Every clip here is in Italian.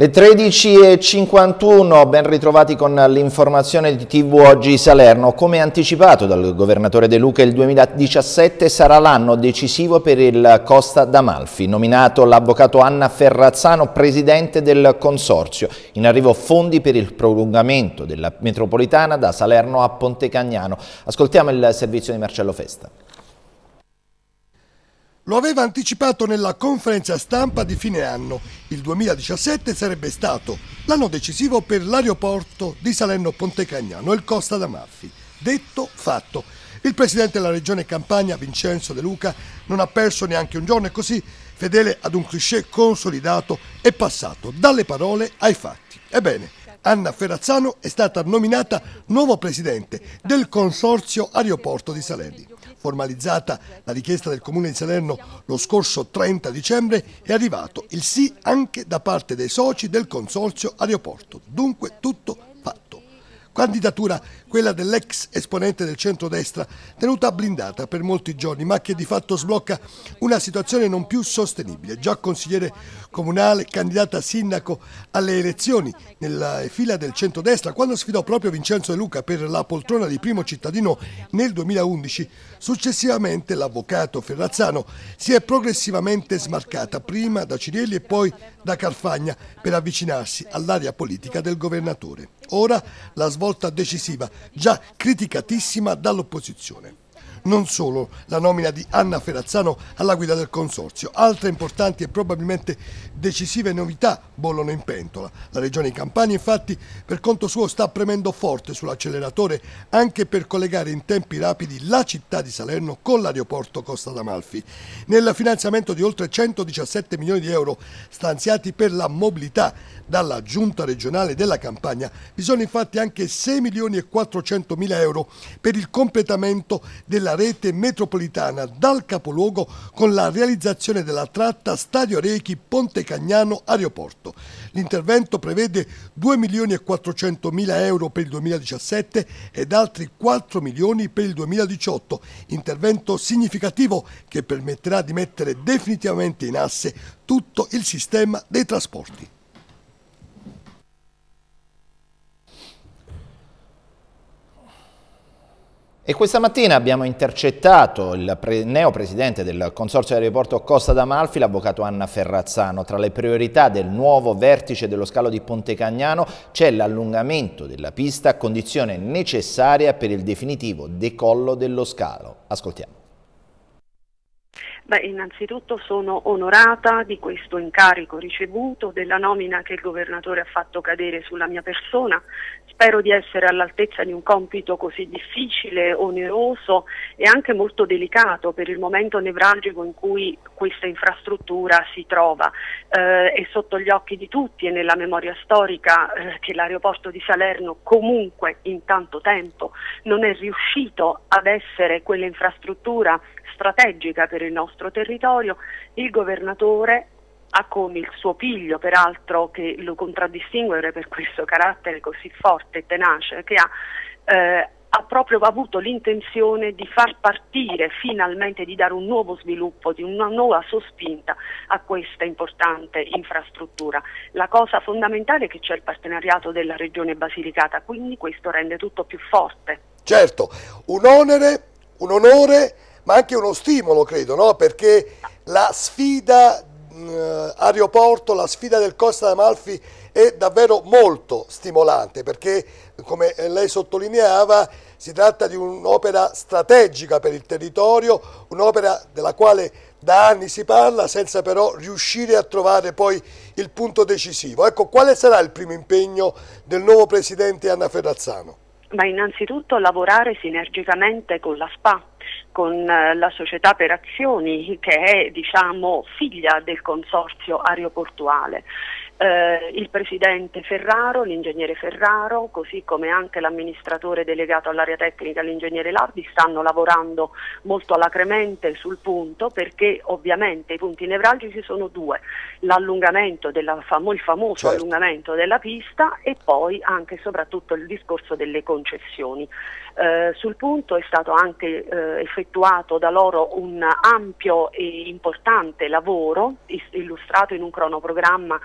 Le 13.51, ben ritrovati con l'informazione di TV Oggi Salerno. Come anticipato dal governatore De Luca, il 2017 sarà l'anno decisivo per il Costa d'Amalfi. Nominato l'avvocato Anna Ferrazzano presidente del consorzio. In arrivo fondi per il prolungamento della metropolitana da Salerno a Pontecagnano. Ascoltiamo il servizio di Marcello Festa. Lo aveva anticipato nella conferenza stampa di fine anno. Il 2017 sarebbe stato l'anno decisivo per l'aeroporto di salerno Pontecagnano, Cagnano, il Costa da Maffi. Detto fatto. Il presidente della regione Campania, Vincenzo De Luca, non ha perso neanche un giorno e così, fedele ad un cliché consolidato, è passato dalle parole ai fatti. Ebbene, Anna Ferrazzano è stata nominata nuovo presidente del Consorzio Aeroporto di Salerno formalizzata la richiesta del Comune di Salerno lo scorso 30 dicembre, è arrivato il sì anche da parte dei soci del Consorzio Aeroporto. Dunque tutto fatto. Candidatura quella dell'ex esponente del centrodestra, tenuta blindata per molti giorni, ma che di fatto sblocca una situazione non più sostenibile. Già consigliere comunale, candidata a sindaco alle elezioni nella fila del centrodestra, quando sfidò proprio Vincenzo De Luca per la poltrona di primo cittadino nel 2011, successivamente l'avvocato Ferrazzano si è progressivamente smarcata, prima da Cirelli e poi da Carfagna, per avvicinarsi all'area politica del governatore. Ora la svolta decisiva già criticatissima dall'opposizione non solo la nomina di Anna Ferrazzano alla guida del Consorzio. Altre importanti e probabilmente decisive novità bollono in pentola. La Regione Campania infatti per conto suo sta premendo forte sull'acceleratore anche per collegare in tempi rapidi la città di Salerno con l'aeroporto Costa d'Amalfi. Nel finanziamento di oltre 117 milioni di euro stanziati per la mobilità dalla Giunta regionale della Campania vi sono infatti anche 6 milioni e 400 mila euro per il completamento della della rete metropolitana dal capoluogo con la realizzazione della tratta Stadio Rechi Ponte Cagnano Aeroporto. L'intervento prevede 2 milioni e 400 mila euro per il 2017 ed altri 4 milioni per il 2018, intervento significativo che permetterà di mettere definitivamente in asse tutto il sistema dei trasporti. E questa mattina abbiamo intercettato il pre neo presidente del Consorzio Aeroporto Costa d'Amalfi, l'avvocato Anna Ferrazzano. Tra le priorità del nuovo vertice dello scalo di Ponte Cagnano c'è l'allungamento della pista, condizione necessaria per il definitivo decollo dello scalo. Ascoltiamo. Beh, innanzitutto sono onorata di questo incarico ricevuto, della nomina che il governatore ha fatto cadere sulla mia persona, spero di essere all'altezza di un compito così difficile, oneroso e anche molto delicato per il momento nevralgico in cui questa infrastruttura si trova. Eh, è sotto gli occhi di tutti e nella memoria storica eh, che l'aeroporto di Salerno comunque in tanto tempo non è riuscito ad essere quell'infrastruttura strategica per il nostro territorio. Il governatore ha ah, come il suo figlio, peraltro che lo contraddistingue per questo carattere così forte e tenace che ha, eh, ha proprio avuto l'intenzione di far partire finalmente, di dare un nuovo sviluppo, di una nuova sospinta a questa importante infrastruttura. La cosa fondamentale è che c'è il partenariato della Regione Basilicata, quindi questo rende tutto più forte. Certo, un onere, un onore, ma anche uno stimolo, credo, no? perché la sfida mh, eh, aeroporto la sfida del Costa d'Amalfi è davvero molto stimolante perché come eh, lei sottolineava si tratta di un'opera strategica per il territorio, un'opera della quale da anni si parla senza però riuscire a trovare poi il punto decisivo. Ecco, quale sarà il primo impegno del nuovo presidente Anna Ferrazzano? Ma innanzitutto lavorare sinergicamente con la SPA, con eh, la società per azioni che è diciamo, figlia del consorzio aeroportuale. Eh, il presidente Ferraro, l'ingegnere Ferraro, così come anche l'amministratore delegato all'area tecnica, l'ingegnere Lardi, stanno lavorando molto alacremente sul punto perché ovviamente i punti nevralgici sono due, famo, il famoso certo. allungamento della pista e poi anche e soprattutto il discorso delle concessioni. Eh, sul punto è stato anche eh, effettuato da loro un ampio e importante lavoro illustrato in un cronoprogramma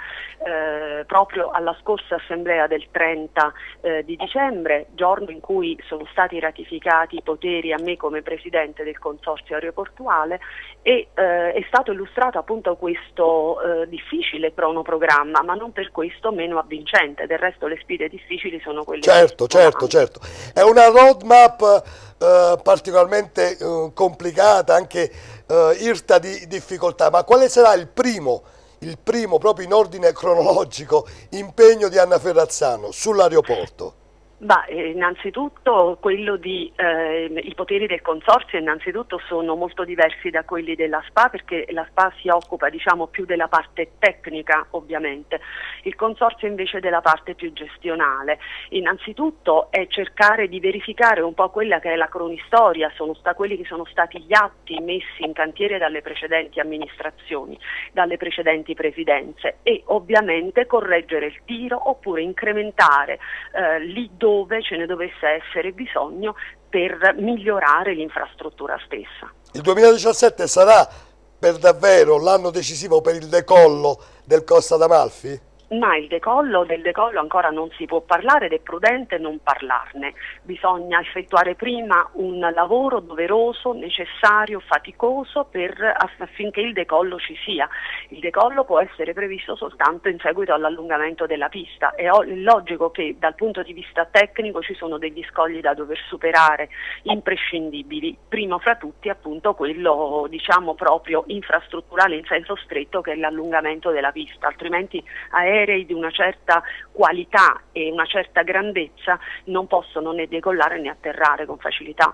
eh, proprio alla scorsa assemblea del 30 eh, di dicembre, giorno in cui sono stati ratificati i poteri a me come presidente del consorzio aeroportuale e eh, è stato illustrato appunto questo eh, difficile cronoprogramma, ma non per questo meno avvincente, del resto le sfide difficili sono quelle certo, certo, certo. È una road roadmap eh, particolarmente eh, complicata, anche eh, irta di difficoltà, ma quale sarà il primo, il primo proprio in ordine cronologico impegno di Anna Ferrazzano sull'aeroporto? Bah, innanzitutto di, eh, i poteri del consorzio sono molto diversi da quelli della SPA perché la SPA si occupa diciamo, più della parte tecnica ovviamente, il consorzio invece della parte più gestionale. Innanzitutto è cercare di verificare un po' quella che è la cronistoria, sono quelli che sono stati gli atti messi in cantiere dalle precedenti amministrazioni, dalle precedenti presidenze e ovviamente correggere il tiro oppure incrementare eh, lì dove ove ce ne dovesse essere bisogno per migliorare l'infrastruttura stessa. Il 2017 sarà per davvero l'anno decisivo per il decollo del Costa d'Amalfi? ma il decollo, del decollo ancora non si può parlare ed è prudente non parlarne. Bisogna effettuare prima un lavoro doveroso, necessario, faticoso per, affinché il decollo ci sia. Il decollo può essere previsto soltanto in seguito all'allungamento della pista. È logico che dal punto di vista tecnico ci sono degli scogli da dover superare imprescindibili, primo fra tutti appunto quello diciamo proprio infrastrutturale in senso stretto che è l'allungamento della pista, altrimenti aerei aerei di una certa qualità e una certa grandezza non possono né decollare né atterrare con facilità.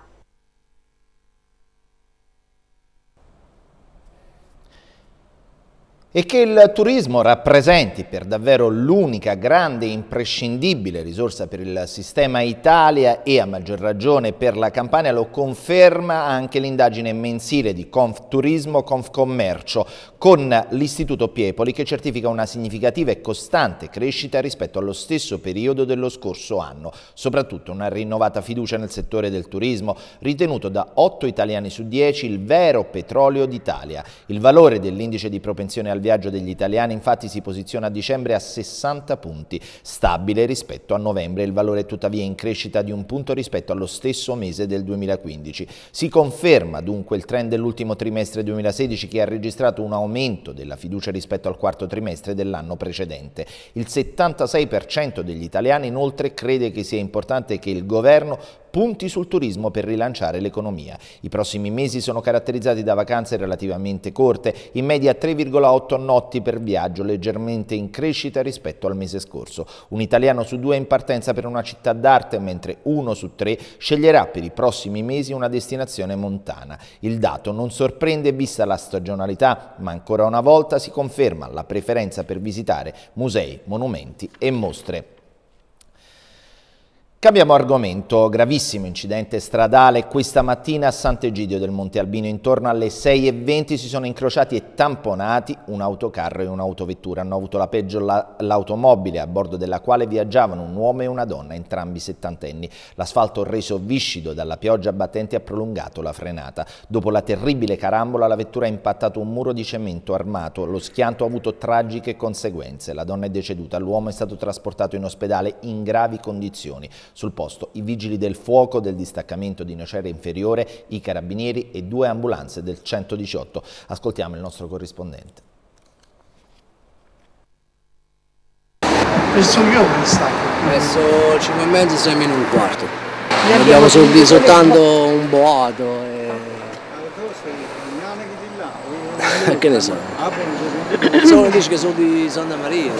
e che il turismo rappresenti per davvero l'unica grande e imprescindibile risorsa per il sistema Italia e a maggior ragione per la Campania lo conferma anche l'indagine mensile di Confturismo Confcommercio con l'Istituto Piepoli che certifica una significativa e costante crescita rispetto allo stesso periodo dello scorso anno, soprattutto una rinnovata fiducia nel settore del turismo ritenuto da 8 italiani su 10 il vero petrolio d'Italia. Il valore dell'indice di propensione al del viaggio degli italiani infatti si posiziona a dicembre a 60 punti, stabile rispetto a novembre. Il valore è tuttavia in crescita di un punto rispetto allo stesso mese del 2015. Si conferma dunque il trend dell'ultimo trimestre 2016 che ha registrato un aumento della fiducia rispetto al quarto trimestre dell'anno precedente. Il 76% degli italiani inoltre crede che sia importante che il governo punti sul turismo per rilanciare l'economia. I prossimi mesi sono caratterizzati da vacanze relativamente corte, in media 3,8 notti per viaggio, leggermente in crescita rispetto al mese scorso. Un italiano su due è in partenza per una città d'arte, mentre uno su tre sceglierà per i prossimi mesi una destinazione montana. Il dato non sorprende vista la stagionalità, ma ancora una volta si conferma la preferenza per visitare musei, monumenti e mostre. Cambiamo argomento, gravissimo incidente stradale questa mattina a Sant'Egidio del Monte Albino, intorno alle 6.20 si sono incrociati e tamponati un autocarro e un'autovettura, hanno avuto la peggio l'automobile a bordo della quale viaggiavano un uomo e una donna, entrambi settantenni. L'asfalto reso viscido dalla pioggia battente ha prolungato la frenata. Dopo la terribile carambola la vettura ha impattato un muro di cemento armato, lo schianto ha avuto tragiche conseguenze, la donna è deceduta, l'uomo è stato trasportato in ospedale in gravi condizioni. Sul posto i vigili del fuoco del distaccamento di Nocera Inferiore, i carabinieri e due ambulanze del 118. Ascoltiamo il nostro corrispondente. Presso che ora stacco? Verso 5 e mezzo, 6 meno un quarto. Abbiamo subito soltanto un boato. E... che ne so? Sono dice che sono di Santa Maria,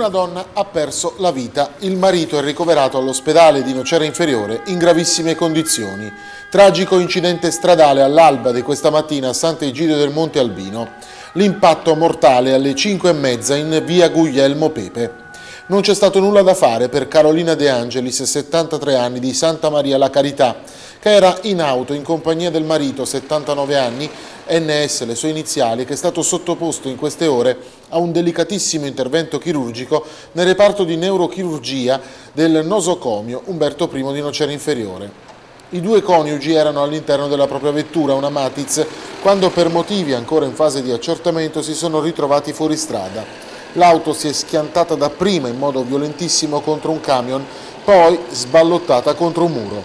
una donna ha perso la vita. Il marito è ricoverato all'ospedale di Nocera Inferiore in gravissime condizioni. Tragico incidente stradale all'alba di questa mattina a Sant'Egidio del Monte Albino. L'impatto mortale alle 5 e mezza in via Guglielmo Pepe non c'è stato nulla da fare per Carolina De Angelis, 73 anni, di Santa Maria La Carità, che era in auto in compagnia del marito, 79 anni, NS, le sue iniziali, che è stato sottoposto in queste ore a un delicatissimo intervento chirurgico nel reparto di neurochirurgia del nosocomio Umberto I di Nocera Inferiore. I due coniugi erano all'interno della propria vettura, una Matiz, quando per motivi ancora in fase di accertamento si sono ritrovati fuori strada. L'auto si è schiantata dapprima in modo violentissimo contro un camion, poi sballottata contro un muro.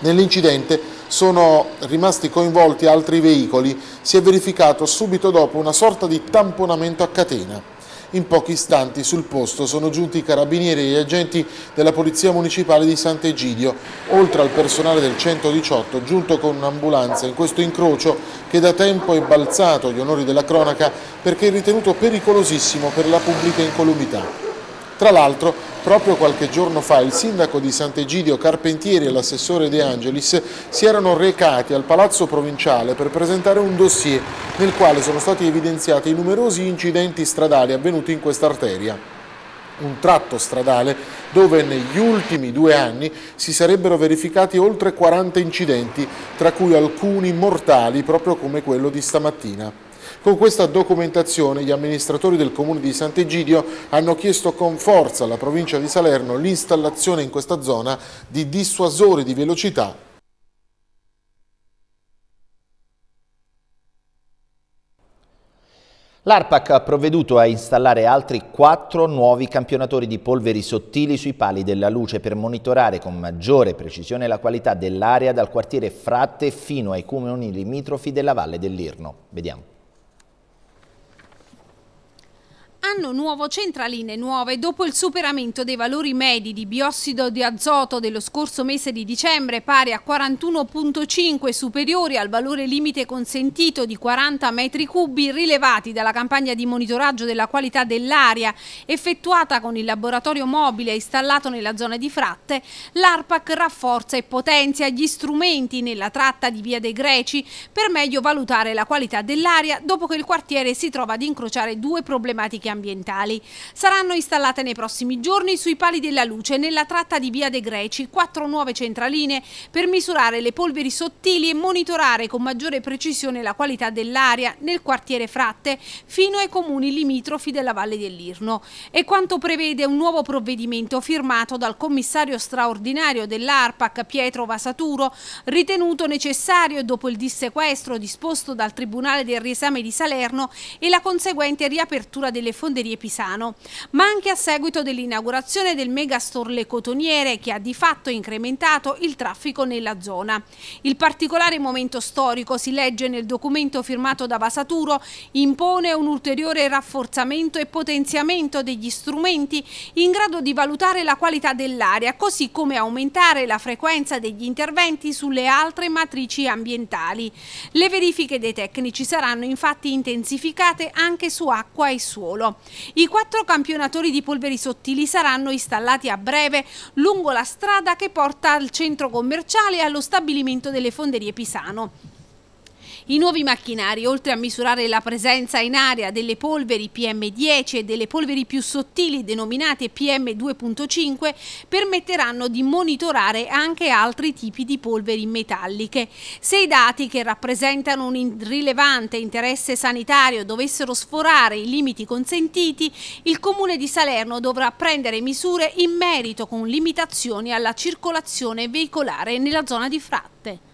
Nell'incidente sono rimasti coinvolti altri veicoli, si è verificato subito dopo una sorta di tamponamento a catena. In pochi istanti sul posto sono giunti i carabinieri e gli agenti della Polizia Municipale di Sant'Egidio, oltre al personale del 118 giunto con un'ambulanza in questo incrocio che da tempo è balzato agli onori della cronaca perché è ritenuto pericolosissimo per la pubblica incolumità. Tra l'altro, proprio qualche giorno fa il sindaco di Sant'Egidio Carpentieri e l'assessore De Angelis si erano recati al Palazzo Provinciale per presentare un dossier nel quale sono stati evidenziati i numerosi incidenti stradali avvenuti in quest'arteria. un tratto stradale dove negli ultimi due anni si sarebbero verificati oltre 40 incidenti, tra cui alcuni mortali proprio come quello di stamattina. Con questa documentazione gli amministratori del comune di Sant'Egidio hanno chiesto con forza alla provincia di Salerno l'installazione in questa zona di dissuasori di velocità L'ARPAC ha provveduto a installare altri quattro nuovi campionatori di polveri sottili sui pali della luce per monitorare con maggiore precisione la qualità dell'aria dal quartiere Fratte fino ai comuni limitrofi della Valle dell'Irno. Vediamo. anno nuovo centraline nuove dopo il superamento dei valori medi di biossido di azoto dello scorso mese di dicembre pari a 41,5 superiori al valore limite consentito di 40 metri cubi rilevati dalla campagna di monitoraggio della qualità dell'aria effettuata con il laboratorio mobile installato nella zona di Fratte, l'ARPAC rafforza e potenzia gli strumenti nella tratta di Via dei Greci per meglio valutare la qualità dell'aria dopo che il quartiere si trova ad incrociare due problematiche ambientali ambientali. Saranno installate nei prossimi giorni sui pali della luce nella tratta di Via De Greci quattro nuove centraline per misurare le polveri sottili e monitorare con maggiore precisione la qualità dell'aria nel quartiere Fratte fino ai comuni limitrofi della Valle dell'Irno. E quanto prevede un nuovo provvedimento firmato dal commissario straordinario dell'ARPAC Pietro Vasaturo, ritenuto necessario dopo il dissequestro disposto dal Tribunale del Riesame di Salerno e la conseguente riapertura delle forze fonderie pisano, ma anche a seguito dell'inaugurazione del megastore Le Cotoniere che ha di fatto incrementato il traffico nella zona. Il particolare momento storico, si legge nel documento firmato da Vasaturo, impone un ulteriore rafforzamento e potenziamento degli strumenti in grado di valutare la qualità dell'aria, così come aumentare la frequenza degli interventi sulle altre matrici ambientali. Le verifiche dei tecnici saranno infatti intensificate anche su acqua e suolo. I quattro campionatori di polveri sottili saranno installati a breve lungo la strada che porta al centro commerciale e allo stabilimento delle fonderie Pisano. I nuovi macchinari, oltre a misurare la presenza in aria delle polveri PM10 e delle polveri più sottili denominate PM2.5, permetteranno di monitorare anche altri tipi di polveri metalliche. Se i dati che rappresentano un rilevante interesse sanitario dovessero sforare i limiti consentiti, il Comune di Salerno dovrà prendere misure in merito con limitazioni alla circolazione veicolare nella zona di Fratte.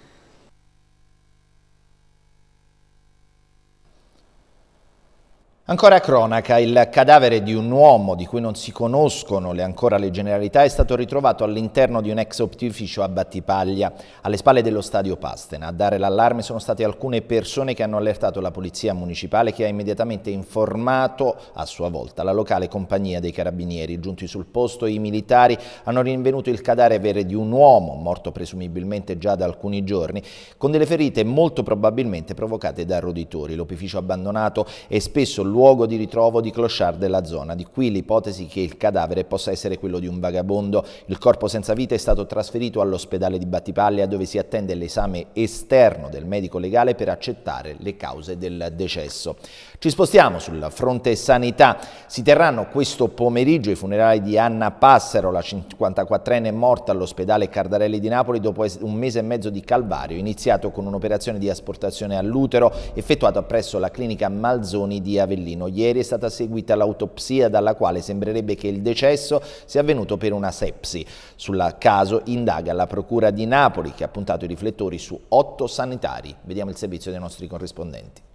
Ancora cronaca, il cadavere di un uomo di cui non si conoscono le ancora le generalità è stato ritrovato all'interno di un ex optificio a Battipaglia, alle spalle dello stadio Pastena. A dare l'allarme sono state alcune persone che hanno allertato la polizia municipale che ha immediatamente informato a sua volta la locale compagnia dei carabinieri. Giunti sul posto i militari hanno rinvenuto il cadavere di un uomo morto presumibilmente già da alcuni giorni con delle ferite molto probabilmente provocate da roditori. L'opificio abbandonato è spesso luogo di ritrovo di clochard della zona, di qui l'ipotesi che il cadavere possa essere quello di un vagabondo. Il corpo senza vita è stato trasferito all'ospedale di Battipaglia dove si attende l'esame esterno del medico legale per accettare le cause del decesso. Ci spostiamo sul fronte sanità. Si terranno questo pomeriggio i funerali di Anna Passero, la 54enne morta all'ospedale Cardarelli di Napoli dopo un mese e mezzo di calvario, iniziato con un'operazione di asportazione all'utero effettuata presso la clinica Malzoni di Avellino. Ieri è stata seguita l'autopsia dalla quale sembrerebbe che il decesso sia avvenuto per una sepsi. Sul caso indaga la Procura di Napoli che ha puntato i riflettori su otto sanitari. Vediamo il servizio dei nostri corrispondenti.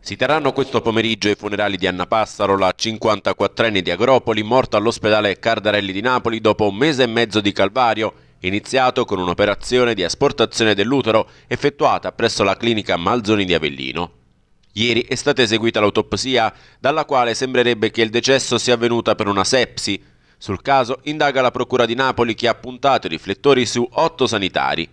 Si terranno questo pomeriggio i funerali di Anna Passaro, la 54enne di Agropoli, morta all'ospedale Cardarelli di Napoli dopo un mese e mezzo di calvario, iniziato con un'operazione di asportazione dell'utero effettuata presso la clinica Malzoni di Avellino. Ieri è stata eseguita l'autopsia, dalla quale sembrerebbe che il decesso sia avvenuto per una sepsi. Sul caso indaga la Procura di Napoli che ha puntato i riflettori su otto sanitari,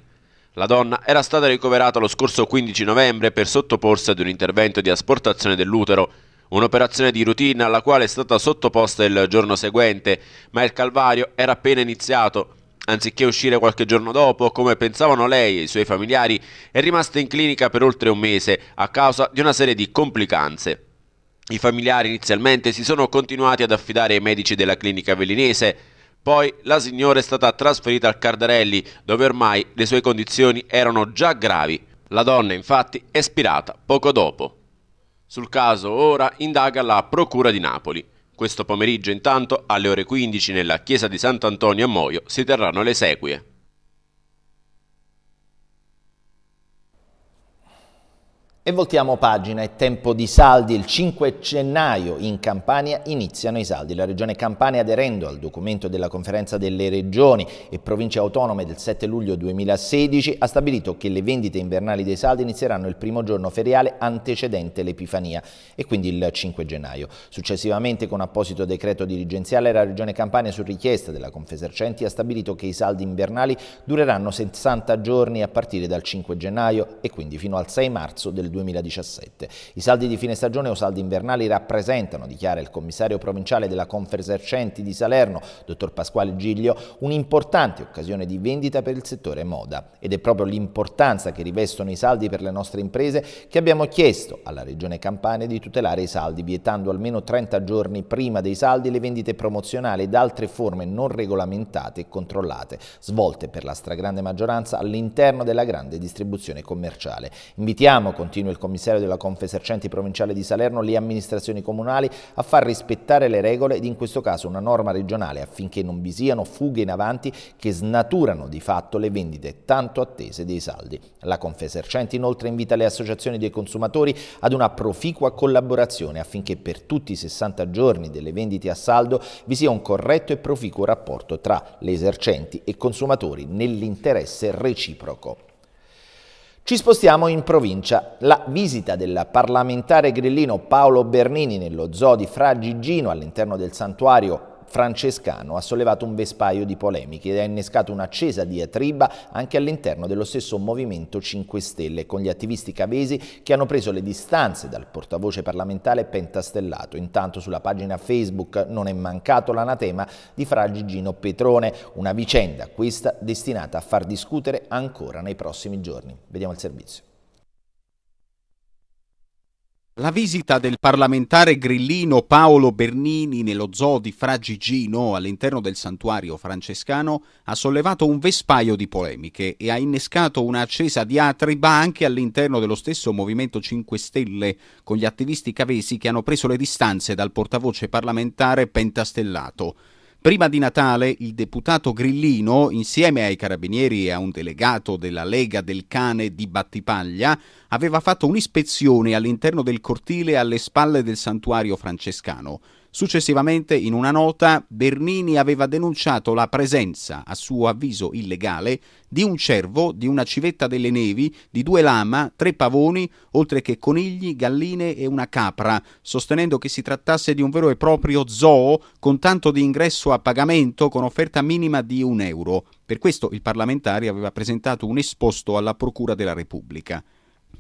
la donna era stata ricoverata lo scorso 15 novembre per sottoporsi ad un intervento di asportazione dell'utero, un'operazione di routine alla quale è stata sottoposta il giorno seguente, ma il calvario era appena iniziato. Anziché uscire qualche giorno dopo, come pensavano lei e i suoi familiari, è rimasta in clinica per oltre un mese a causa di una serie di complicanze. I familiari inizialmente si sono continuati ad affidare ai medici della clinica velinese, poi la signora è stata trasferita al Cardarelli, dove ormai le sue condizioni erano già gravi. La donna infatti è spirata poco dopo. Sul caso ora indaga la Procura di Napoli. Questo pomeriggio intanto alle ore 15 nella chiesa di Sant'Antonio a Moio si terranno le esequie. E voltiamo pagina, è tempo di saldi. Il 5 gennaio in Campania iniziano i saldi. La Regione Campania, aderendo al documento della Conferenza delle Regioni e Province Autonome del 7 luglio 2016, ha stabilito che le vendite invernali dei saldi inizieranno il primo giorno feriale antecedente l'Epifania, e quindi il 5 gennaio. Successivamente, con apposito decreto dirigenziale, la Regione Campania, su richiesta della Confesercenti, ha stabilito che i saldi invernali dureranno 60 giorni a partire dal 5 gennaio e quindi fino al 6 marzo del 2016. 2017. I saldi di fine stagione o saldi invernali rappresentano, dichiara il commissario provinciale della Confersercenti di Salerno, dottor Pasquale Giglio, un'importante occasione di vendita per il settore moda. Ed è proprio l'importanza che rivestono i saldi per le nostre imprese che abbiamo chiesto alla Regione Campania di tutelare i saldi, vietando almeno 30 giorni prima dei saldi le vendite promozionali ed altre forme non regolamentate e controllate, svolte per la stragrande maggioranza all'interno della grande distribuzione commerciale. Invitiamo, continua Marino, il commissario della Confesercenti provinciale di Salerno, le amministrazioni comunali a far rispettare le regole ed in questo caso una norma regionale affinché non vi siano fughe in avanti che snaturano di fatto le vendite tanto attese dei saldi. La Confesercenti inoltre invita le associazioni dei consumatori ad una proficua collaborazione affinché per tutti i 60 giorni delle vendite a saldo vi sia un corretto e proficuo rapporto tra le esercenti e consumatori nell'interesse reciproco. Ci spostiamo in provincia. La visita del parlamentare grillino Paolo Bernini nello zoo di Fra Gigino all'interno del santuario francescano ha sollevato un vespaio di polemiche ed ha innescato un'accesa diatriba anche all'interno dello stesso Movimento 5 Stelle, con gli attivisti cavesi che hanno preso le distanze dal portavoce parlamentare Pentastellato. Intanto sulla pagina Facebook non è mancato l'anatema di Fra Gigino Petrone, una vicenda questa destinata a far discutere ancora nei prossimi giorni. Vediamo il servizio. La visita del parlamentare grillino Paolo Bernini nello zoo di Fragigino all'interno del santuario francescano ha sollevato un vespaio di polemiche e ha innescato un'accesa diatriba anche all'interno dello stesso Movimento 5 Stelle, con gli attivisti cavesi che hanno preso le distanze dal portavoce parlamentare pentastellato. Prima di Natale il deputato Grillino, insieme ai carabinieri e a un delegato della Lega del Cane di Battipaglia, aveva fatto un'ispezione all'interno del cortile alle spalle del santuario francescano. Successivamente, in una nota, Bernini aveva denunciato la presenza, a suo avviso illegale, di un cervo, di una civetta delle nevi, di due lama, tre pavoni, oltre che conigli, galline e una capra, sostenendo che si trattasse di un vero e proprio zoo con tanto di ingresso a pagamento con offerta minima di un euro. Per questo il parlamentare aveva presentato un esposto alla Procura della Repubblica.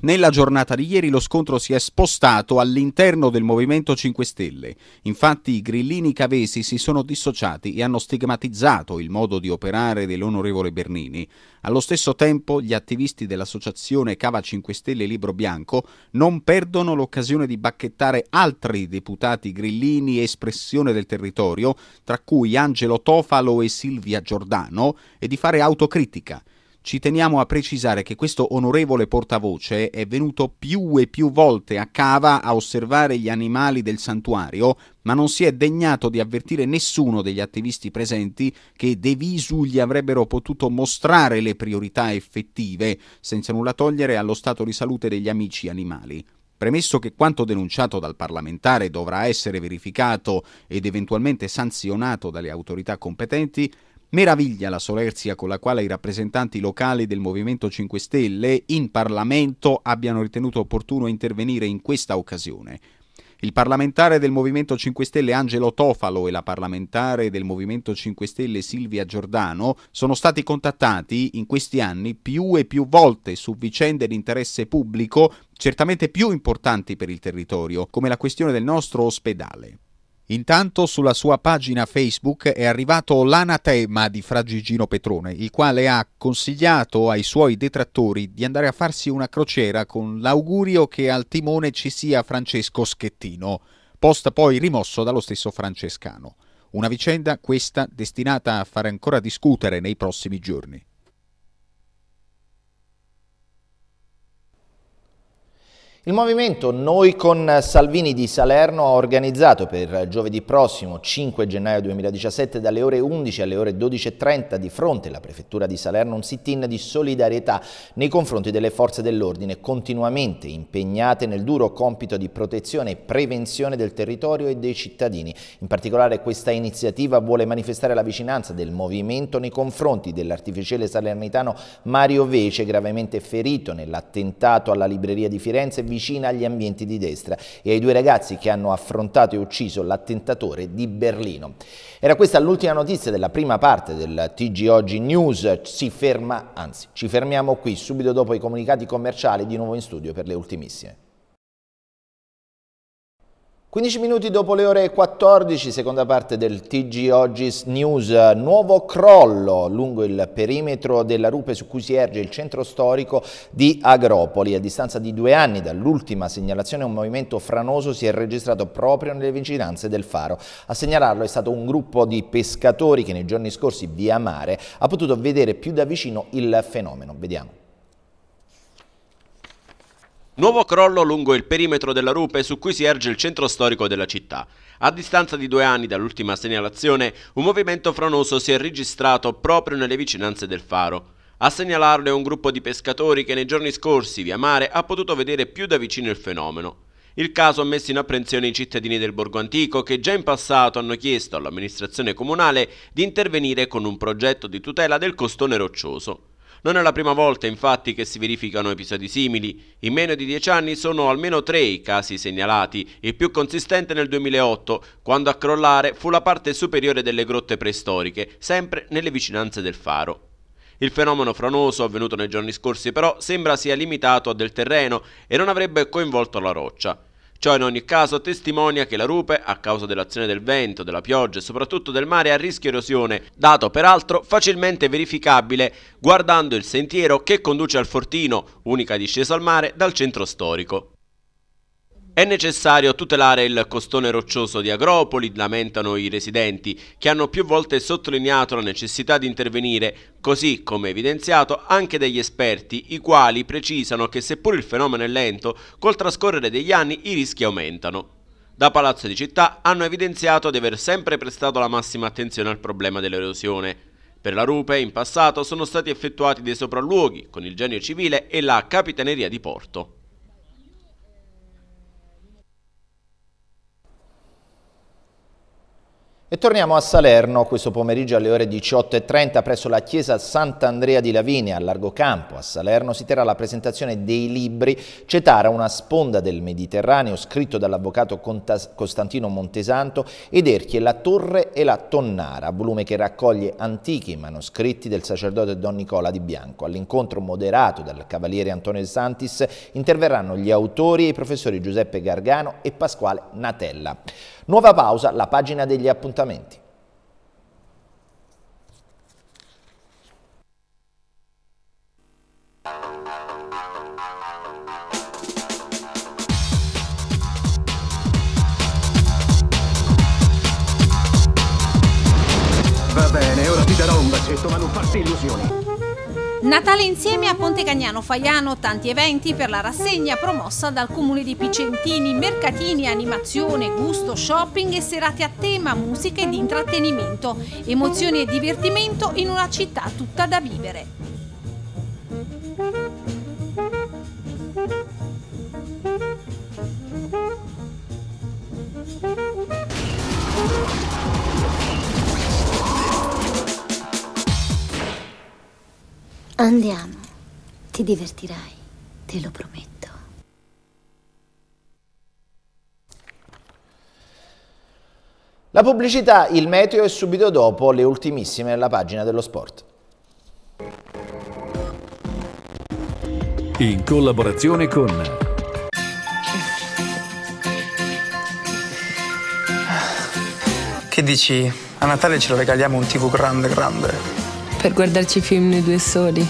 Nella giornata di ieri lo scontro si è spostato all'interno del Movimento 5 Stelle. Infatti i grillini cavesi si sono dissociati e hanno stigmatizzato il modo di operare dell'onorevole Bernini. Allo stesso tempo gli attivisti dell'associazione Cava 5 Stelle Libro Bianco non perdono l'occasione di bacchettare altri deputati grillini espressione del territorio, tra cui Angelo Tofalo e Silvia Giordano, e di fare autocritica. Ci teniamo a precisare che questo onorevole portavoce è venuto più e più volte a Cava a osservare gli animali del santuario, ma non si è degnato di avvertire nessuno degli attivisti presenti che De Visu gli avrebbero potuto mostrare le priorità effettive, senza nulla togliere allo stato di salute degli amici animali. Premesso che quanto denunciato dal parlamentare dovrà essere verificato ed eventualmente sanzionato dalle autorità competenti, Meraviglia la solerzia con la quale i rappresentanti locali del Movimento 5 Stelle in Parlamento abbiano ritenuto opportuno intervenire in questa occasione. Il parlamentare del Movimento 5 Stelle Angelo Tofalo e la parlamentare del Movimento 5 Stelle Silvia Giordano sono stati contattati in questi anni più e più volte su vicende di interesse pubblico certamente più importanti per il territorio, come la questione del nostro ospedale. Intanto sulla sua pagina Facebook è arrivato l'anatema di Fra Gigino Petrone, il quale ha consigliato ai suoi detrattori di andare a farsi una crociera con l'augurio che al timone ci sia Francesco Schettino, post poi rimosso dallo stesso Francescano. Una vicenda questa destinata a far ancora discutere nei prossimi giorni. Il movimento Noi con Salvini di Salerno ha organizzato per giovedì prossimo 5 gennaio 2017 dalle ore 11 alle ore 12.30 di fronte alla prefettura di Salerno un sit-in di solidarietà nei confronti delle forze dell'ordine continuamente impegnate nel duro compito di protezione e prevenzione del territorio e dei cittadini. In particolare questa iniziativa vuole manifestare la vicinanza del movimento nei confronti dell'artificiale salernitano Mario Vece gravemente ferito nell'attentato alla libreria di Firenze vicina agli ambienti di destra e ai due ragazzi che hanno affrontato e ucciso l'attentatore di Berlino. Era questa l'ultima notizia della prima parte del TG Oggi News. Si ferma, anzi, ci fermiamo qui subito dopo i comunicati commerciali di nuovo in studio per le ultimissime. 15 minuti dopo le ore 14, seconda parte del TG Oggi News, nuovo crollo lungo il perimetro della rupe su cui si erge il centro storico di Agropoli. A distanza di due anni dall'ultima segnalazione un movimento franoso si è registrato proprio nelle vicinanze del faro. A segnalarlo è stato un gruppo di pescatori che nei giorni scorsi via mare ha potuto vedere più da vicino il fenomeno. Vediamo. Nuovo crollo lungo il perimetro della rupe su cui si erge il centro storico della città. A distanza di due anni dall'ultima segnalazione, un movimento franoso si è registrato proprio nelle vicinanze del faro. A segnalarlo è un gruppo di pescatori che nei giorni scorsi via mare ha potuto vedere più da vicino il fenomeno. Il caso ha messo in apprensione i cittadini del Borgo Antico che già in passato hanno chiesto all'amministrazione comunale di intervenire con un progetto di tutela del costone roccioso. Non è la prima volta infatti che si verificano episodi simili, in meno di dieci anni sono almeno tre i casi segnalati, il più consistente nel 2008, quando a crollare fu la parte superiore delle grotte preistoriche, sempre nelle vicinanze del faro. Il fenomeno franoso avvenuto nei giorni scorsi però sembra sia limitato a del terreno e non avrebbe coinvolto la roccia. Ciò in ogni caso testimonia che la rupe, a causa dell'azione del vento, della pioggia e soprattutto del mare, è a rischio erosione, dato peraltro facilmente verificabile guardando il sentiero che conduce al fortino, unica discesa al mare, dal centro storico. È necessario tutelare il costone roccioso di Agropoli, lamentano i residenti, che hanno più volte sottolineato la necessità di intervenire, così come evidenziato anche dagli esperti, i quali precisano che seppur il fenomeno è lento, col trascorrere degli anni i rischi aumentano. Da Palazzo di Città hanno evidenziato di aver sempre prestato la massima attenzione al problema dell'erosione. Per la Rupe in passato sono stati effettuati dei sopralluoghi con il Genio Civile e la Capitaneria di Porto. E torniamo a Salerno questo pomeriggio alle ore 18.30 presso la chiesa Sant'Andrea di Lavinia, a Largo Campo. A Salerno si terrà la presentazione dei libri Cetara, una sponda del Mediterraneo, scritto dall'avvocato Costantino Montesanto, ed Erchie, la torre e la tonnara, volume che raccoglie antichi manoscritti del sacerdote Don Nicola di Bianco. All'incontro moderato dal cavaliere Antonio Santis interverranno gli autori e i professori Giuseppe Gargano e Pasquale Natella. Nuova pausa, la pagina degli appuntamenti. Va bene, ora ti darò un bacetto, ma non farti illusioni. Natale insieme a Ponte Cagnano Faiano, tanti eventi per la rassegna promossa dal comune di Picentini, mercatini, animazione, gusto, shopping e serate a tema, musica ed intrattenimento, emozioni e divertimento in una città tutta da vivere. Andiamo, ti divertirai, te lo prometto. La pubblicità, il meteo e subito dopo le ultimissime della pagina dello sport. In collaborazione con Che dici? A Natale ce lo regaliamo un TV grande grande per guardarci i film noi due soli.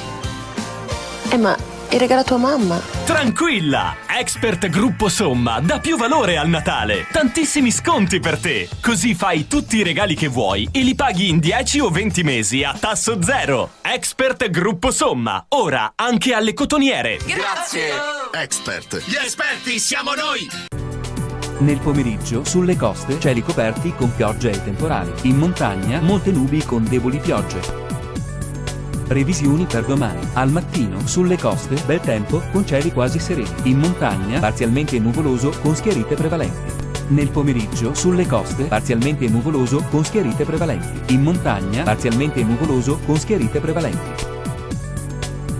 Eh ma hai regalato a mamma? Tranquilla! Expert Gruppo Somma dà più valore al Natale. Tantissimi sconti per te. Così fai tutti i regali che vuoi e li paghi in 10 o 20 mesi a tasso zero. Expert Gruppo Somma. Ora anche alle cotoniere. Grazie! Expert. Gli esperti siamo noi! Nel pomeriggio, sulle coste, cieli coperti con piogge e temporali. In montagna, molte nubi con deboli piogge. Previsioni per domani. Al mattino, sulle coste, bel tempo, con cieli quasi sereni. In montagna, parzialmente nuvoloso, con schiarite prevalenti. Nel pomeriggio, sulle coste, parzialmente nuvoloso, con schiarite prevalenti. In montagna, parzialmente nuvoloso, con schiarite prevalenti.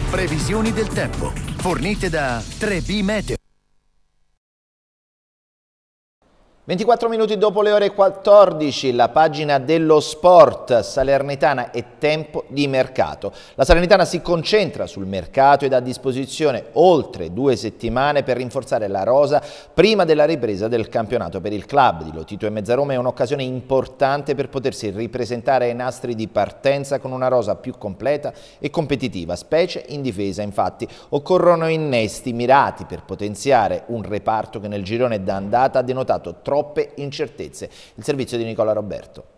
Previsioni del tempo, fornite da 3B Meteo. 24 minuti dopo le ore 14, la pagina dello sport Salernitana è tempo di mercato. La Salernitana si concentra sul mercato ed ha a disposizione oltre due settimane per rinforzare la rosa prima della ripresa del campionato. Per il club di Lotito e Mezzaroma è un'occasione importante per potersi ripresentare ai nastri di partenza con una rosa più completa e competitiva, specie in difesa. Infatti occorrono innesti mirati per potenziare un reparto che nel girone d'andata ha denotato troppo troppe incertezze. Il servizio di Nicola Roberto.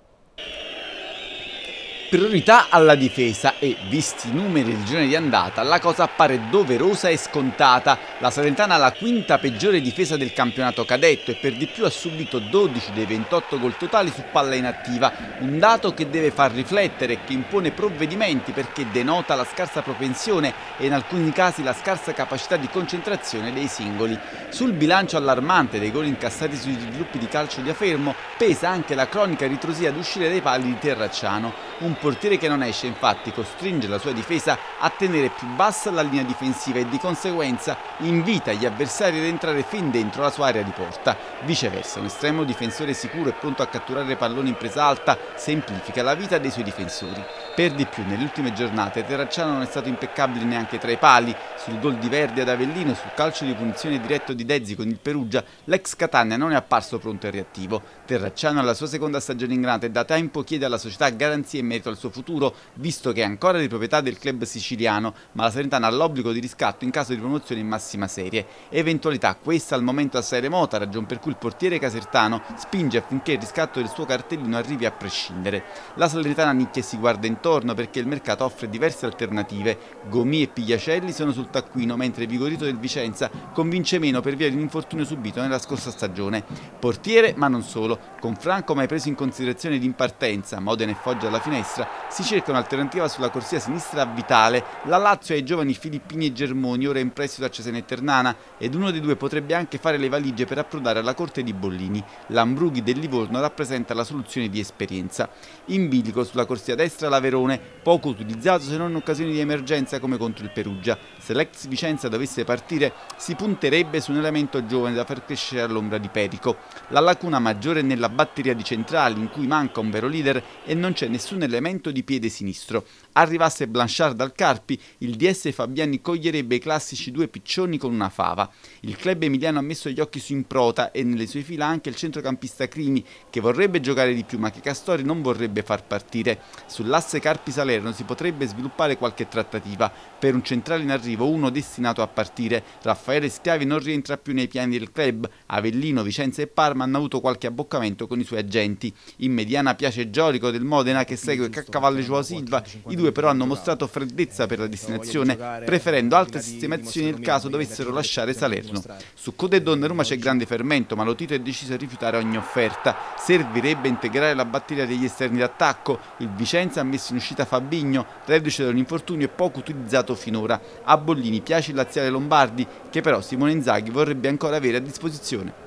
Priorità alla difesa e, visti i numeri del girone di andata, la cosa appare doverosa e scontata. La Salentana ha la quinta peggiore difesa del campionato cadetto e per di più ha subito 12 dei 28 gol totali su palla inattiva, un dato che deve far riflettere e che impone provvedimenti perché denota la scarsa propensione e in alcuni casi la scarsa capacità di concentrazione dei singoli. Sul bilancio allarmante dei gol incassati sui sviluppi di calcio di Afermo pesa anche la cronica ritrosia ad uscire dai pali di Terracciano, un portiere che non esce infatti costringe la sua difesa a tenere più bassa la linea difensiva e di conseguenza invita gli avversari ad entrare fin dentro la sua area di porta. Viceversa, un estremo difensore sicuro e pronto a catturare palloni in presa alta semplifica la vita dei suoi difensori. Per di più, nelle ultime giornate Terracciano non è stato impeccabile neanche tra i pali. Sul gol di Verdi ad Avellino, sul calcio di punizione diretto di Dezzi con il Perugia, l'ex Catania non è apparso pronto e reattivo. Terracciano alla sua seconda stagione in Granata e da tempo chiede alla società garanzie in merito al suo futuro, visto che è ancora di proprietà del club siciliano, ma la Salernitana ha l'obbligo di riscatto in caso di promozione in massima serie. Eventualità questa al momento assai remota, ragion per cui il portiere casertano spinge affinché il riscatto del suo cartellino arrivi a prescindere. La Salernitana nicchia e si guarda intorno attorno perché il mercato offre diverse alternative. Gomi e Pigliacelli sono sul taccuino, mentre Vigorito del Vicenza convince meno per via di un infortunio subito nella scorsa stagione. Portiere, ma non solo. Con Franco mai preso in considerazione in partenza, Modena e Foggia alla finestra, si cerca un'alternativa sulla corsia sinistra a Vitale. La Lazio ha i giovani Filippini e Germoni, ora in prestito a Cesena e Ternana, ed uno dei due potrebbe anche fare le valigie per approdare alla corte di Bollini. L'Ambrughi del Livorno rappresenta la soluzione di esperienza. In bilico sulla corsia destra la Verona Verone, poco utilizzato se non in occasioni di emergenza come contro il Perugia. Se l'ex Vicenza dovesse partire si punterebbe su un elemento giovane da far crescere all'ombra di Perico. La lacuna maggiore è nella batteria di centrali in cui manca un vero leader e non c'è nessun elemento di piede sinistro. Arrivasse Blanchard dal Carpi, il DS Fabiani coglierebbe i classici due piccioni con una fava. Il club emiliano ha messo gli occhi su Improta e nelle sue fila anche il centrocampista Crimi, che vorrebbe giocare di più ma che Castori non vorrebbe far partire. Sull'asse Carpi-Salerno si potrebbe sviluppare qualche trattativa. Per un centrale in arrivo uno destinato a partire. Raffaele Schiavi non rientra più nei piani del club. Avellino, Vicenza e Parma hanno avuto qualche abboccamento con i suoi agenti. In mediana piace Giorico del Modena che segue Caccavallo Joao Silva, i due due però hanno mostrato freddezza per la destinazione, preferendo altre sistemazioni nel caso dovessero lasciare Salerno. Su Code e Donnarumma c'è grande fermento, ma Lotito è deciso a rifiutare ogni offerta. Servirebbe integrare la batteria degli esterni d'attacco. Il Vicenza ha messo in uscita Fabigno, reduce da un infortunio e poco utilizzato finora. A Bollini piace il laziale Lombardi, che però Simone Inzaghi vorrebbe ancora avere a disposizione.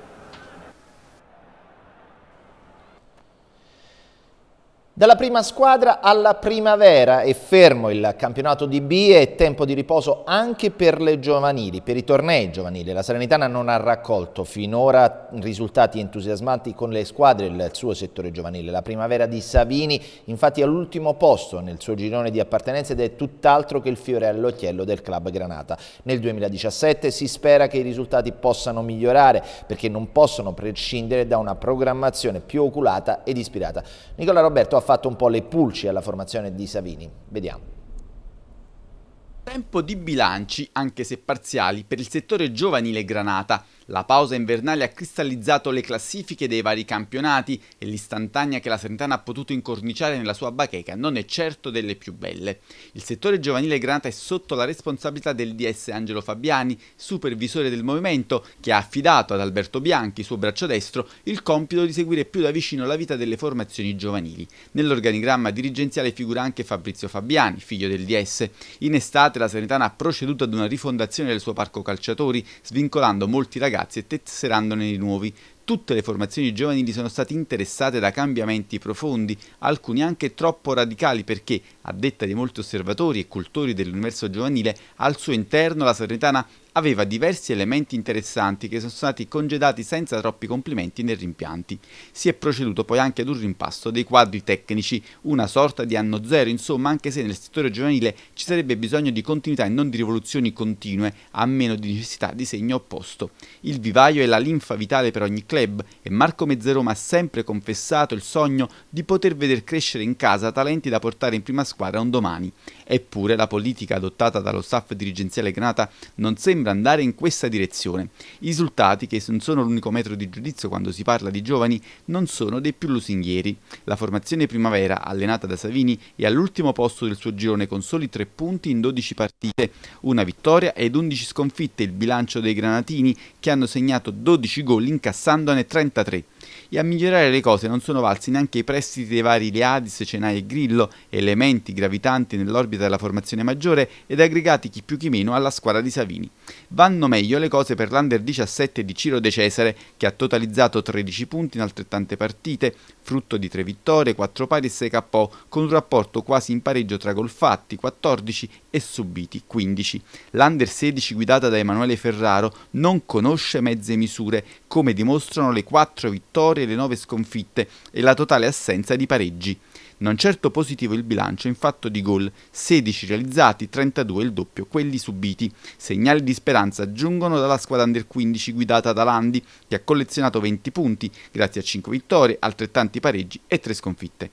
Dalla prima squadra alla primavera è fermo il campionato di B e tempo di riposo anche per le giovanili, per i tornei giovanili. La Salernitana non ha raccolto finora risultati entusiasmanti con le squadre del suo settore giovanile. La primavera di Savini infatti è all'ultimo posto nel suo girone di appartenenza ed è tutt'altro che il fiore all'occhiello del club Granata. Nel 2017 si spera che i risultati possano migliorare perché non possono prescindere da una programmazione più oculata ed ispirata. Nicola Roberto ha fatto un po' le pulci alla formazione di Savini. Vediamo. Tempo di bilanci, anche se parziali, per il settore giovanile Granata. La pausa invernale ha cristallizzato le classifiche dei vari campionati e l'istantanea che la Santana ha potuto incorniciare nella sua bacheca non è certo delle più belle. Il settore giovanile Granata è sotto la responsabilità del DS Angelo Fabiani, supervisore del movimento, che ha affidato ad Alberto Bianchi, suo braccio destro, il compito di seguire più da vicino la vita delle formazioni giovanili. Nell'organigramma dirigenziale figura anche Fabrizio Fabiani, figlio del DS. In estate la Santana ha proceduto ad una rifondazione del suo parco calciatori, svincolando molti ragazzi ragazzi e tesserandone di nuovi. Tutte le formazioni giovanili sono state interessate da cambiamenti profondi, alcuni anche troppo radicali perché, a detta di molti osservatori e cultori dell'universo giovanile, al suo interno la Salernitana aveva diversi elementi interessanti che sono stati congedati senza troppi complimenti né rimpianti. Si è proceduto poi anche ad un rimpasto dei quadri tecnici, una sorta di anno zero, insomma, anche se nel settore giovanile ci sarebbe bisogno di continuità e non di rivoluzioni continue, a meno di necessità di segno opposto. Il vivaio è la linfa vitale per ogni club e Marco Mezzeroma ha sempre confessato il sogno di poter veder crescere in casa talenti da portare in prima squadra un domani. Eppure la politica adottata dallo staff dirigenziale Granata non sembra sembra andare in questa direzione. I risultati, che non sono l'unico metro di giudizio quando si parla di giovani, non sono dei più lusinghieri. La formazione primavera, allenata da Savini, è all'ultimo posto del suo girone con soli 3 punti in 12 partite, una vittoria ed 11 sconfitte il bilancio dei granatini che hanno segnato 12 gol incassandone 33 e a migliorare le cose non sono valsi neanche i prestiti dei vari Leadis, Cenai e Grillo, elementi gravitanti nell'orbita della formazione maggiore ed aggregati chi più chi meno alla squadra di Savini. Vanno meglio le cose per l'Under 17 di Ciro De Cesare che ha totalizzato 13 punti in altrettante partite, frutto di 3 vittorie, 4 pari e 6 KO, con un rapporto quasi in pareggio tra gol fatti 14 e subiti 15. L'Under 16 guidata da Emanuele Ferraro non conosce mezze misure, come dimostrano le 4 vittorie e le 9 sconfitte e la totale assenza di pareggi. Non certo positivo il bilancio in fatto di gol, 16 realizzati, 32 il doppio, quelli subiti. Segnali di speranza giungono dalla squadra under 15 guidata da Landi, che ha collezionato 20 punti grazie a 5 vittorie, altrettanti pareggi e 3 sconfitte.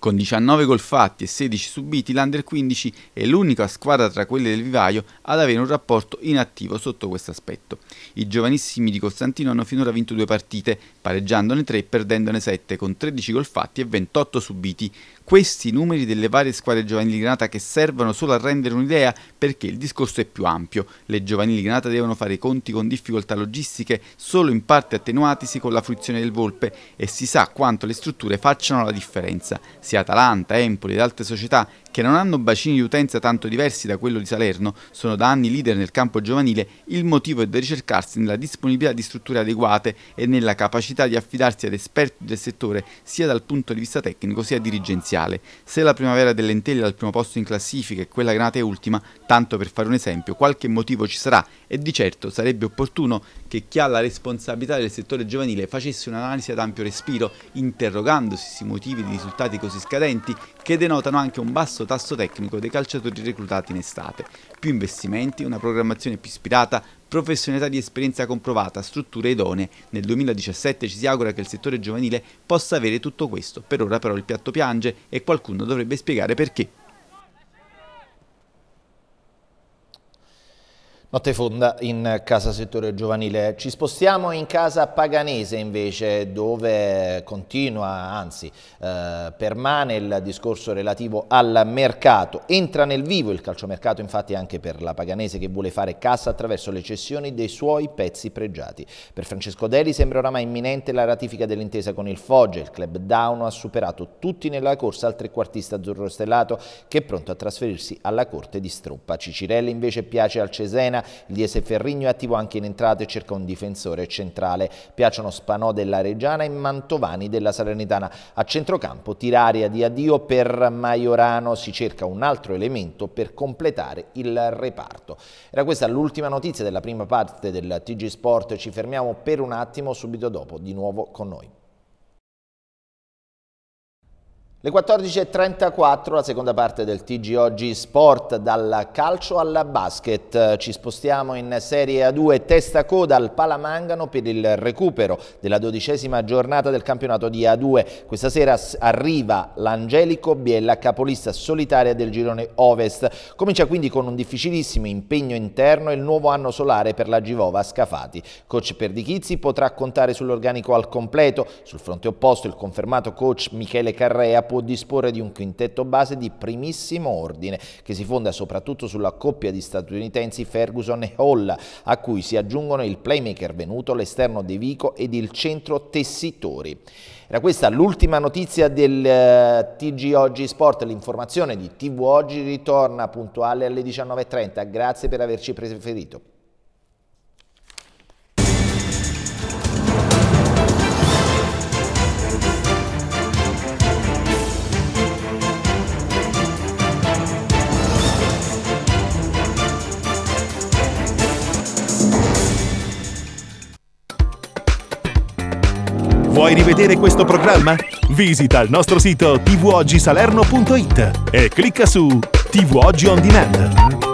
Con 19 gol fatti e 16 subiti, l'Under 15 è l'unica squadra tra quelle del vivaio ad avere un rapporto inattivo sotto questo aspetto. I giovanissimi di Costantino hanno finora vinto due partite, pareggiandone tre e perdendone sette, con 13 gol fatti e 28 subiti. Questi numeri delle varie squadre giovanili di Granata che servono solo a rendere un'idea perché il discorso è più ampio. Le giovanili di Granata devono fare i conti con difficoltà logistiche solo in parte attenuatisi con la fruizione del Volpe e si sa quanto le strutture facciano la differenza. Si sia Atalanta, Empoli ed altre società che non hanno bacini di utenza tanto diversi da quello di Salerno, sono da anni leader nel campo giovanile, il motivo è da ricercarsi nella disponibilità di strutture adeguate e nella capacità di affidarsi ad esperti del settore sia dal punto di vista tecnico sia dirigenziale. Se la primavera delle Entelle è al primo posto in classifica e quella granata è ultima, tanto per fare un esempio, qualche motivo ci sarà e di certo sarebbe opportuno che chi ha la responsabilità del settore giovanile facesse un'analisi ad ampio respiro, interrogandosi sui motivi di risultati così scadenti che denotano anche un basso basso tasso tecnico dei calciatori reclutati in estate, più investimenti, una programmazione più ispirata, professionalità di esperienza comprovata, strutture idonee. Nel 2017 ci si augura che il settore giovanile possa avere tutto questo, per ora però il piatto piange e qualcuno dovrebbe spiegare perché. Notte fonda in casa settore giovanile. Ci spostiamo in casa paganese invece dove continua, anzi eh, permane il discorso relativo al mercato. Entra nel vivo il calciomercato infatti anche per la paganese che vuole fare cassa attraverso le cessioni dei suoi pezzi pregiati. Per Francesco Deli sembra oramai imminente la ratifica dell'intesa con il Foggia. Il club Down ha superato tutti nella corsa al trequartista azzurro stellato che è pronto a trasferirsi alla corte di Struppa. Cicirelli invece piace al Cesena Fiorentina, il DS Ferrigno è attivo anche in entrata e cerca un difensore centrale. Piacciono Spanò della Reggiana e Mantovani della Salernitana. A centrocampo tira di addio per Maiorano, si cerca un altro elemento per completare il reparto. Era questa l'ultima notizia della prima parte del TG Sport, ci fermiamo per un attimo subito dopo di nuovo con noi. Le 14.34, la seconda parte del TG Oggi Sport, dal calcio al basket. Ci spostiamo in Serie A2, testa coda al Palamangano per il recupero della dodicesima giornata del campionato di A2. Questa sera arriva l'Angelico Biella, capolista solitaria del girone Ovest. Comincia quindi con un difficilissimo impegno interno e il nuovo anno solare per la Givova Scafati. Coach Perdichizzi potrà contare sull'organico al completo. Sul fronte opposto il confermato coach Michele Carrea può disporre di un quintetto base di primissimo ordine che si fonda soprattutto sulla coppia di statunitensi Ferguson e Hall, a cui si aggiungono il playmaker venuto, l'esterno De Vico ed il centro Tessitori. Era questa l'ultima notizia del eh, TG Oggi Sport, l'informazione di TV Oggi ritorna puntuale alle 19.30. Grazie per averci preferito. Vuoi rivedere questo programma? Visita il nostro sito tvoggisalerno.it e clicca su TV Oggi On Demand.